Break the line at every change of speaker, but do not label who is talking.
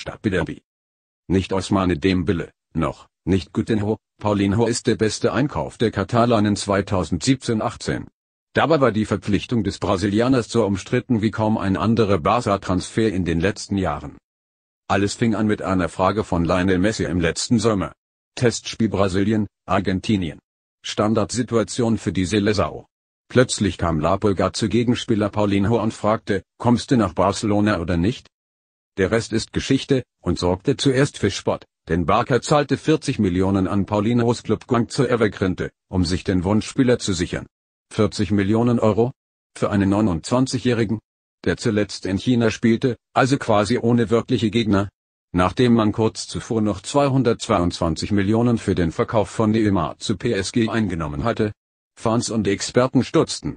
Stabiderbi. Nicht Osmane Dembele, noch, nicht Gutenho, Paulinho ist der beste Einkauf der Katalanen 2017-18. Dabei war die Verpflichtung des Brasilianers so umstritten wie kaum ein anderer Barca-Transfer in den letzten Jahren. Alles fing an mit einer Frage von Lionel Messi im letzten Sommer. Testspiel Brasilien, Argentinien. Standardsituation für die Seleção. Plötzlich kam Lapolga zu Gegenspieler Paulinho und fragte, kommst du nach Barcelona oder nicht? der Rest ist Geschichte, und sorgte zuerst für Spott, denn Barker zahlte 40 Millionen an Paulinos Club Guangzhou Evergrande, um sich den Wunschspieler zu sichern. 40 Millionen Euro? Für einen 29-Jährigen? Der zuletzt in China spielte, also quasi ohne wirkliche Gegner? Nachdem man kurz zuvor noch 222 Millionen für den Verkauf von Neymar zu PSG eingenommen hatte? Fans und Experten stutzten,